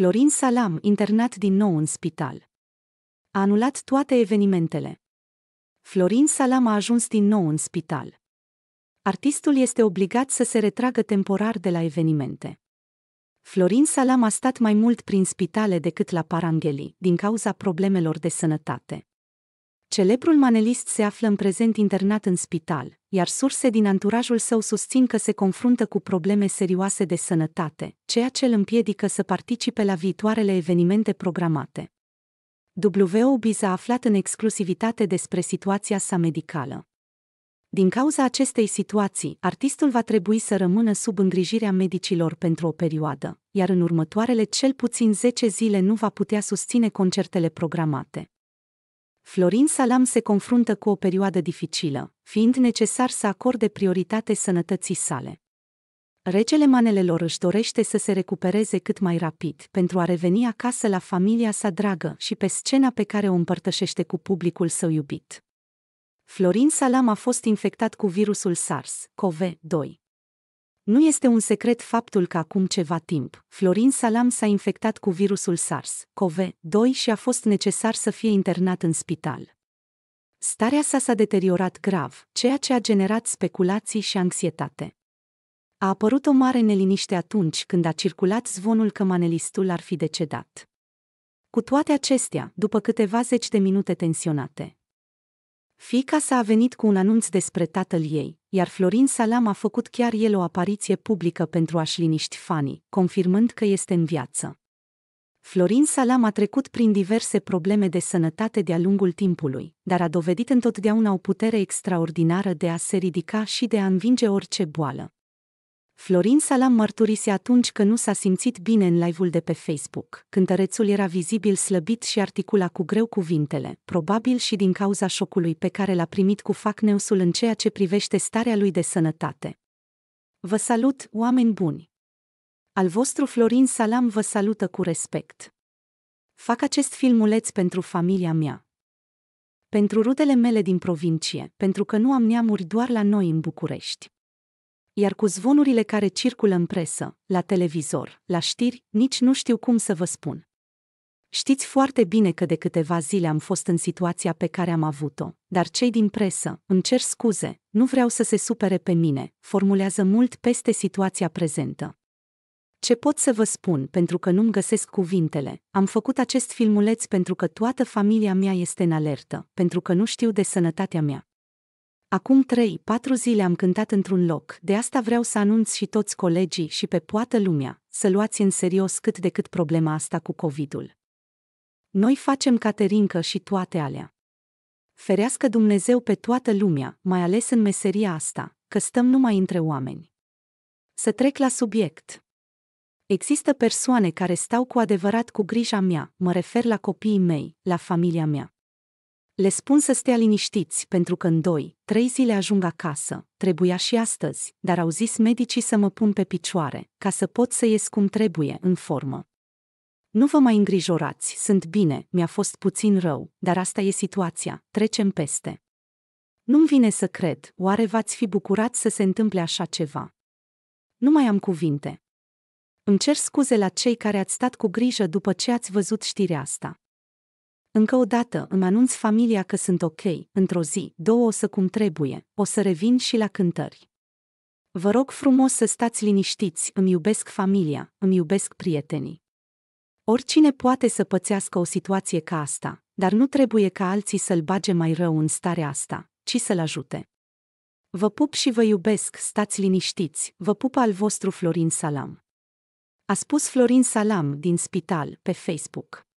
Florin Salam internat din nou în spital. A anulat toate evenimentele. Florin Salam a ajuns din nou în spital. Artistul este obligat să se retragă temporar de la evenimente. Florin Salam a stat mai mult prin spitale decât la Parangeli, din cauza problemelor de sănătate. Celebrul manelist se află în prezent internat în spital, iar surse din anturajul său susțin că se confruntă cu probleme serioase de sănătate, ceea ce îl împiedică să participe la viitoarele evenimente programate. Biz a aflat în exclusivitate despre situația sa medicală. Din cauza acestei situații, artistul va trebui să rămână sub îngrijirea medicilor pentru o perioadă, iar în următoarele cel puțin 10 zile nu va putea susține concertele programate. Florin Salam se confruntă cu o perioadă dificilă, fiind necesar să acorde prioritate sănătății sale. Regele manelelor își dorește să se recupereze cât mai rapid pentru a reveni acasă la familia sa dragă și pe scena pe care o împărtășește cu publicul său iubit. Florin Salam a fost infectat cu virusul SARS-CoV-2. Nu este un secret faptul că acum ceva timp, Florin Salam s-a infectat cu virusul SARS-CoV-2 și a fost necesar să fie internat în spital. Starea sa s-a deteriorat grav, ceea ce a generat speculații și anxietate. A apărut o mare neliniște atunci când a circulat zvonul că manelistul ar fi decedat. Cu toate acestea, după câteva zeci de minute tensionate, Fica sa a venit cu un anunț despre tatăl ei, iar Florin Salam a făcut chiar el o apariție publică pentru a-și liniști fanii, confirmând că este în viață. Florin Salam a trecut prin diverse probleme de sănătate de-a lungul timpului, dar a dovedit întotdeauna o putere extraordinară de a se ridica și de a învinge orice boală. Florin Salam mărturise atunci că nu s-a simțit bine în live-ul de pe Facebook. Cântărețul era vizibil slăbit și articula cu greu cuvintele, probabil și din cauza șocului pe care l-a primit cu facneusul în ceea ce privește starea lui de sănătate. Vă salut, oameni buni! Al vostru Florin Salam vă salută cu respect. Fac acest filmuleț pentru familia mea. Pentru rudele mele din provincie, pentru că nu am neamuri doar la noi în București iar cu zvonurile care circulă în presă, la televizor, la știri, nici nu știu cum să vă spun. Știți foarte bine că de câteva zile am fost în situația pe care am avut-o, dar cei din presă, îmi cer scuze, nu vreau să se supere pe mine, formulează mult peste situația prezentă. Ce pot să vă spun pentru că nu-mi găsesc cuvintele? Am făcut acest filmuleț pentru că toată familia mea este în alertă, pentru că nu știu de sănătatea mea. Acum trei, patru zile am cântat într-un loc, de asta vreau să anunț și toți colegii și pe poată lumea, să luați în serios cât de cât problema asta cu COVID-ul. Noi facem caterincă și toate alea. Ferească Dumnezeu pe toată lumea, mai ales în meseria asta, că stăm numai între oameni. Să trec la subiect. Există persoane care stau cu adevărat cu grija mea, mă refer la copiii mei, la familia mea. Le spun să stea liniștiți, pentru că în doi, trei zile ajung acasă, trebuia și astăzi, dar au zis medicii să mă pun pe picioare, ca să pot să ies cum trebuie, în formă. Nu vă mai îngrijorați, sunt bine, mi-a fost puțin rău, dar asta e situația, trecem peste. Nu-mi vine să cred, oare v-ați fi bucurat să se întâmple așa ceva? Nu mai am cuvinte. Îmi cer scuze la cei care ați stat cu grijă după ce ați văzut știrea asta. Încă o dată îmi anunț familia că sunt ok, într-o zi, două o să cum trebuie, o să revin și la cântări. Vă rog frumos să stați liniștiți, îmi iubesc familia, îmi iubesc prietenii. Oricine poate să pățească o situație ca asta, dar nu trebuie ca alții să-l bage mai rău în starea asta, ci să-l ajute. Vă pup și vă iubesc, stați liniștiți, vă pup al vostru Florin Salam. A spus Florin Salam din spital pe Facebook.